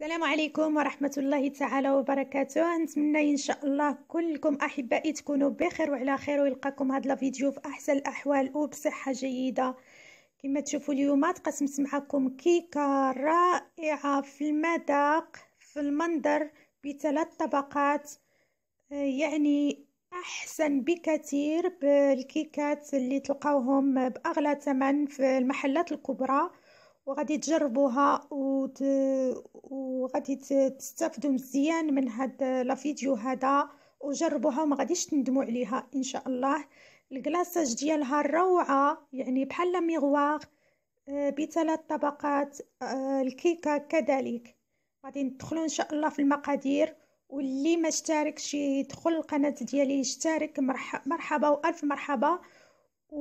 السلام عليكم ورحمة الله تعالى وبركاته نتمنى إن شاء الله كلكم أحبائي تكونوا بخير وعلى خير ويلقاكم هاد الفيديو في أحسن الأحوال وبصحة جيدة كما تشوفوا اليوم تقسمت معكم كيكة رائعة في المذاق في المنظر بثلاث طبقات يعني أحسن بكثير بالكيكات اللي تلقاوهم بأغلى ثمن في المحلات الكبرى وغادي تجربوها وت... وغادي تستافدوا مزيان من هاد لا فيديو هذا وجربوها وما غاديش تندموا عليها ان شاء الله الكلاصاج ديالها روعه يعني بحال ميغوار آه، بثلاث طبقات آه، الكيكه كذلك غادي ندخلوا ان شاء الله في المقادير واللي ما اشتركش يدخل القناه ديالي يشترك مرحبا والف مرحبا و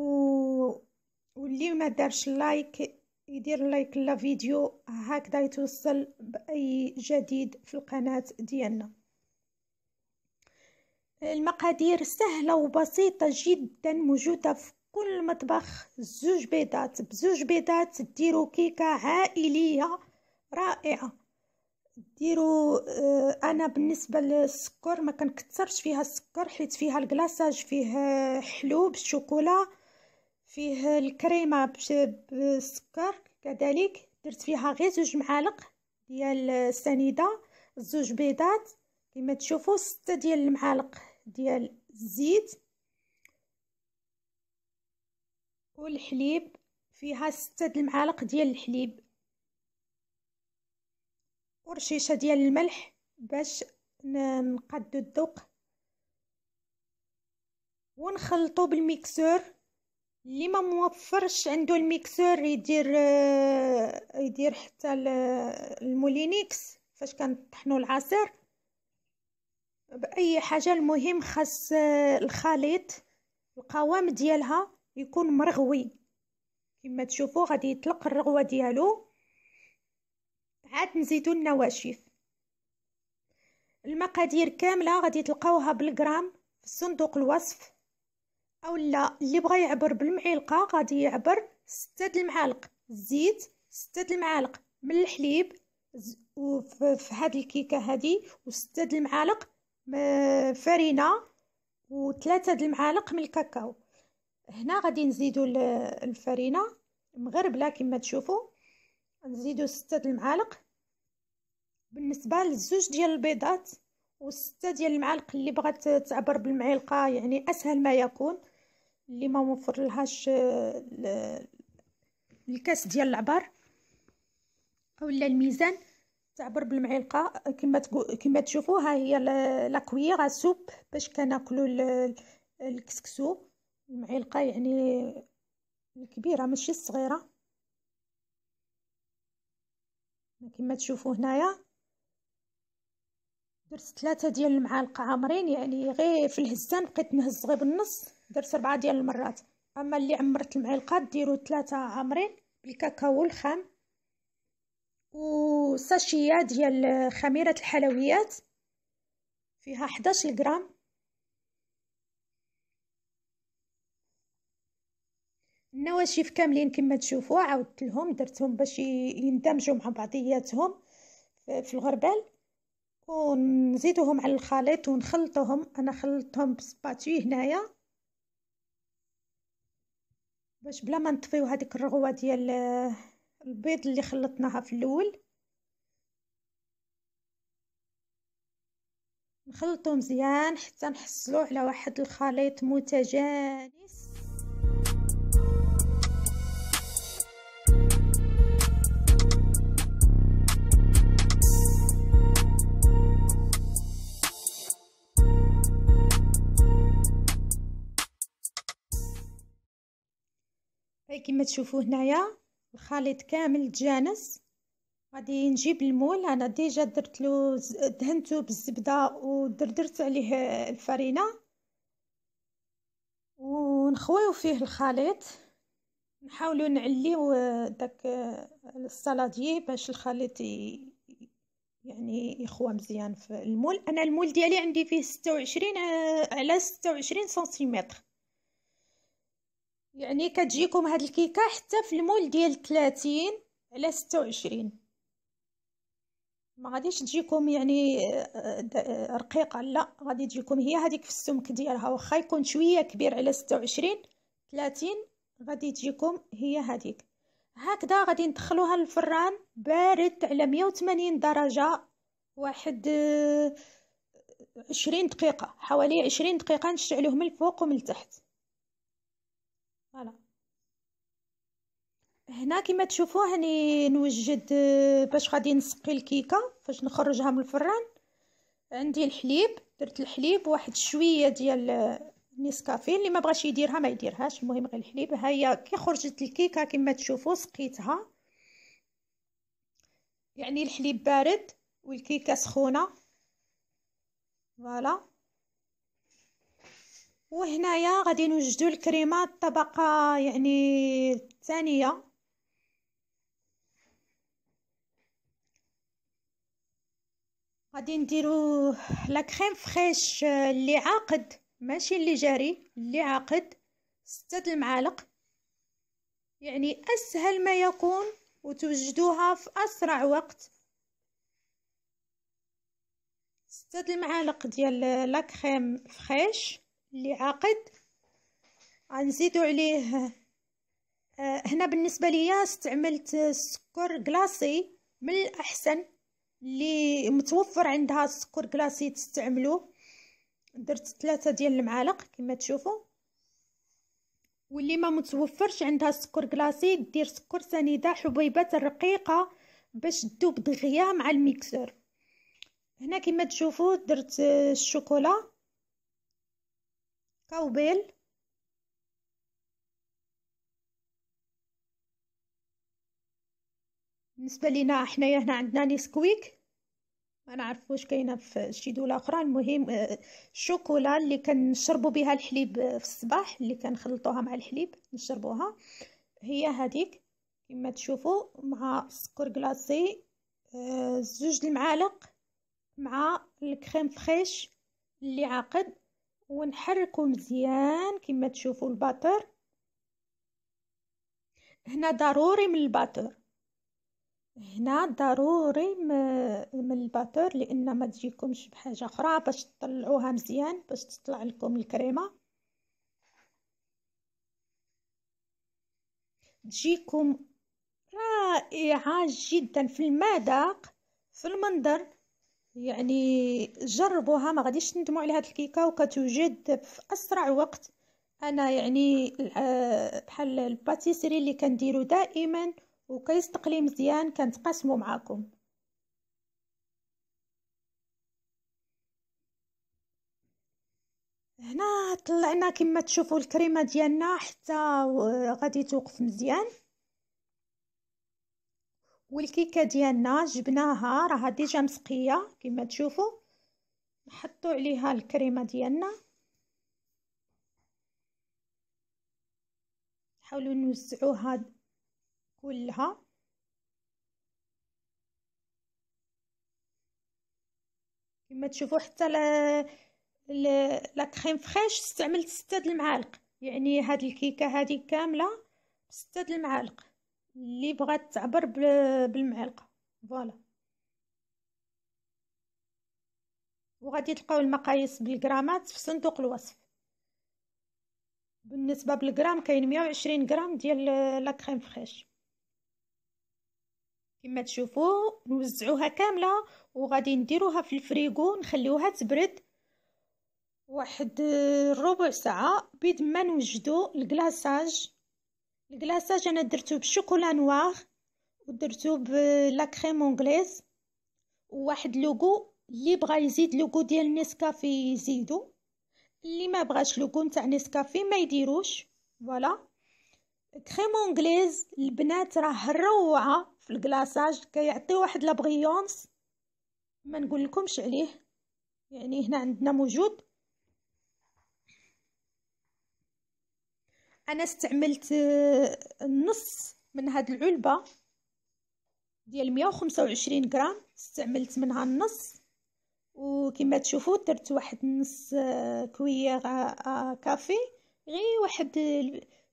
واللي ما دارش لايك يدير لايك لا فيديو هكذا يتوصل باي جديد في القناه ديالنا المقادير سهله وبسيطه جدا موجوده في كل مطبخ زوج بيضات بزوج بيضات ديروا كيكه عائليه رائعه ديروا آه، انا بالنسبه للسكر ما كنكثرش فيها السكر حيت فيها الكلاصاج فيه آه، حلو بالشوكولا فيه الكريمه بالسكر كذلك درت فيها غير زوج معالق ديال السنيده زوج بيضات كما تشوفوا ستة ديال المعالق ديال الزيت والحليب فيها ستة المعالق ديال الحليب ورشيشه ديال الملح باش نقدو الذوق ونخلطو بالميكسور اللي ما موفرش عنده الميكسور يدير آه، يدير حتى آه، المولينيكس فاش كنطحنوا العصير باي حاجه المهم خاص آه، الخليط القوام ديالها يكون مرغوي كما تشوفوا غادي يطلق الرغوه ديالو عاد نزيدو النواشف المقادير كامله غادي تلقاوها بالغرام في صندوق الوصف او لا اللي بغى يعبر بالمعلقه غادي يعبر ستة د المعالق الزيت ستة د المعالق من الحليب في هذه الكيكه هادي وستة د المعالق فرينه وثلاثة د المعالق من الكاكاو هنا غادي نزيدو الفرينه مغربله كما تشوفوا نزيدوا ستة د المعالق بالنسبه للزوج ديال البيضات وستة ديال المعالق اللي بغات تعبر بالمعلقه يعني اسهل ما يكون اللي ما موفر لهاش آه، الكاس ديال العبر اولا الميزان تعبر بالمعلقه كما كما تشوفوا ها هي لا لا سوب باش كناكلوا الكسكسو المعلقه يعني الكبيره ماشي الصغيره كما تشوفوا هنايا درت ثلاثه ديال المعالق عامرين يعني غير في الهزان بقيت نهز غير بالنص درت ربعة ديال المرات اما اللي عمرت المعلقه ديروا ثلاثه عامرين بالكاكاو الخام وساشيه ديال خميره الحلويات فيها 11 غرام النواشف كاملين كما تشوفوا عاودت لهم درتهم باش يندمجوا مع بعضياتهم في الغربال ونزيدوهم على الخليط ونخلطوهم انا خلطتهم بسباتوي هنايا باش بلا ما نطفيو هذيك الرغوه ديال آه، البيض اللي خلطناها في الاول نخلطو مزيان حتى نحصلو على واحد الخليط متجانس كما تشوفوا هنايا الخليط كامل تجانس غادي نجيب المول انا ديجا درت له دهنته بالزبده ودردرت عليه الفرينه ونخويو فيه الخليط نحاولوا نعليو داك الصلاديه باش الخليط يعني يخوى مزيان في المول انا المول ديالي عندي فيه 26 على 26 سنتيمتر يعني كتجيكم هاد الكيكه حتى في المول ديال 30 على 26 ما غاديش تجيكم يعني آه، آه، آه، رقيقه لا غادي تجيكم هي هاديك في السمك ديالها واخا يكون شويه كبير على 26 30 غادي تجيكم هي هاديك هكذا غادي ندخلوها للفران بارد على 180 درجه واحد عشرين دقيقه حوالي عشرين دقيقه نشعلوه من الفوق ومن التحت فوالا هنا كما تشوفوا هاني نوجد باش غادي نسقي الكيكه فاش نخرجها من الفران عندي الحليب درت الحليب واحد شويه ديال نسكافيه اللي ما بغاش يديرها ما يديرهاش المهم غير الحليب ها هي كي خرجت الكيكه كما تشوفوا سقيتها يعني الحليب بارد والكيكه سخونه فوالا وهنايا غادي نوجدو الكريمه الطبقه يعني الثانيه غادي نديرو لا كريم فريش آه، اللي عاقد ماشي اللي جاري اللي عاقد ستة المعالق يعني اسهل ما يكون وتوجدوها في اسرع وقت ستة المعالق ديال لا كريم فريش اللي عقد نزيدو عليه آه، هنا بالنسبه ليا استعملت سكر كلاصي من الاحسن اللي متوفر عندها السكر كلاصي تستعملوه درت ثلاثة ديال المعالق كما تشوفوا واللي ما متوفرش عندها السكر كلاصي دير سكر سنيده حبيبات رقيقه باش تذوب دغيا مع الميكسر هنا كما تشوفوا درت الشوكولا كاوبيل بالنسبه لينا حنايا هنا عندنا نسكويك ما نعرفوش واش كاينه في شي دوله اخرى المهم الشوكولا اللي كنشربوا بها الحليب في الصباح اللي كنخلطوها مع الحليب نشربوها هي هذيك كما تشوفوا مع سكر كلاصي آه، زوج المعالق مع الكريم فريش اللي عاقد ونحركو مزيان كما تشوفوا الباتر هنا ضروري من الباتر هنا ضروري من الباتر لان ما تجيكمش بحاجه اخرى باش تطلعوها مزيان باش تطلع لكم الكريمه تجيكم رائعه جدا في المذاق في المنظر يعني جربوها ما غاديش تندموا على هاد الكيكه وكتوجد في اسرع وقت انا يعني آه، بحال الباتيسري اللي كنديرو دائما وكيستقلي مزيان كنتقاسمو معاكم هنا طلعنا كما تشوفوا الكريمه ديالنا حتى غادي توقف مزيان والكيكه ديالنا جبناها راها ديجا مسقيه كما تشوفوا نحطوا عليها الكريمه ديالنا نحاولوا نوزعوها كلها كما تشوفوا حتى لا كريم فريش استعملت 6 المعالق يعني هاد الكيكه هذه كامله 6 المعالق اللي بغات تعبر بالمعلقه فوالا وغادي تلقاو المقاييس بالغرامات في صندوق الوصف بالنسبه بالغرام كاين 120 غرام ديال لا كريم فريش كما تشوفوا نوزعوها كامله وغادي نديروها في الفريغو نخليوها تبرد واحد ربع ساعه بيد ما نوجدو الكلاصاج الكلاصاج انا درتو بالشوكولا نوار ودرتو بلا كريم اونغليز وواحد لوغو اللي بغا يزيد لوغو ديال نيسكافي يزيدو اللي ما بغاش لوغو نتاع نيسكافي ما يديروش فوالا كريم اونغليز البنات راه روعه في الكلاصاج كيعطي واحد لابغيونس ما نقول لكمش عليه يعني هنا عندنا موجود انا استعملت آه، النص من هاد العلبه ديال 125 غرام استعملت منها النص وكما تشوفوا درت واحد نص آه، كوير آه، كافي غير واحد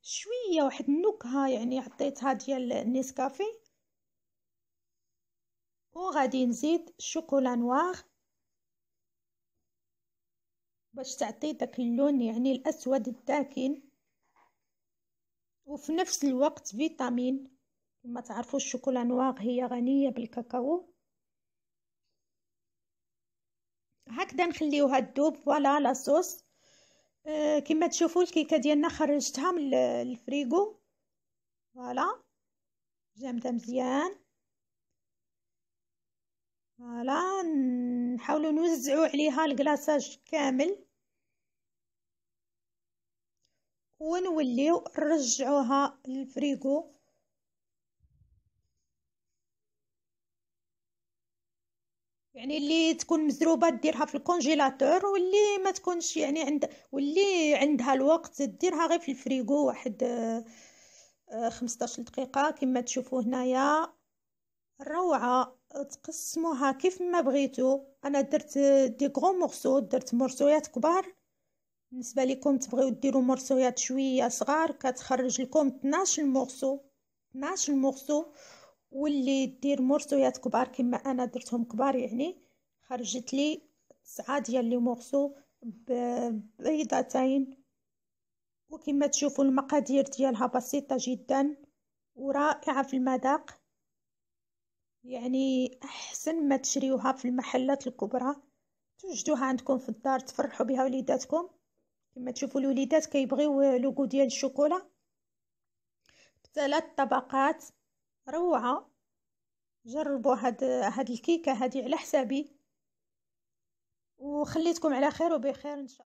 شويه واحد النكهه يعني عطيتها ديال النسكافي وغادي نزيد شوكولا نوار باش تعطي داك اللون يعني الاسود الداكن وفي نفس الوقت فيتامين كما تعرفوا الشوكولا نواغ هي غنية بالكاكاو هكذا نخليوها تذوب فوالا لاصوص آه كما تشوفوا الكيكه ديالنا خرجتها من الفريغو فوالا جامده مزيان فوالا نحاولوا نوزعوا عليها الكلاصاج كامل ونوليو نرجعوها للفريغو يعني اللي تكون مزروبه ديرها في الكونجيلاتور واللي ما تكونش يعني عند واللي عندها الوقت ديرها غير في الفريغو واحد آه، خمسطاش دقيقه كما تشوفوا هنايا روعه تقسموها كيف ما بغيتو انا درت دي غون مورسو درت مرسويات كبار بالنسبه لكم تبغيو ديروا مرسويات شويه صغار كتخرج لكم 12 مورسو 12 مورسو واللي دير مرسويات كبار كما انا درتهم كبار يعني خرجت لي 9 ديال لي مورسو بيضتين وكما تشوفوا المقادير ديالها بسيطه جدا ورائعه في المذاق يعني احسن ما تشريوها في المحلات الكبرى توجدوها عندكم في الدار تفرحوا بها وليداتكم كما تشوفوا الوليدات كيبغيو لوغو ديال الشوكولا بثلاث طبقات روعه جربوا هاد هاد الكيكه هادي على حسابي وخليتكم على خير وبخير ان شاء الله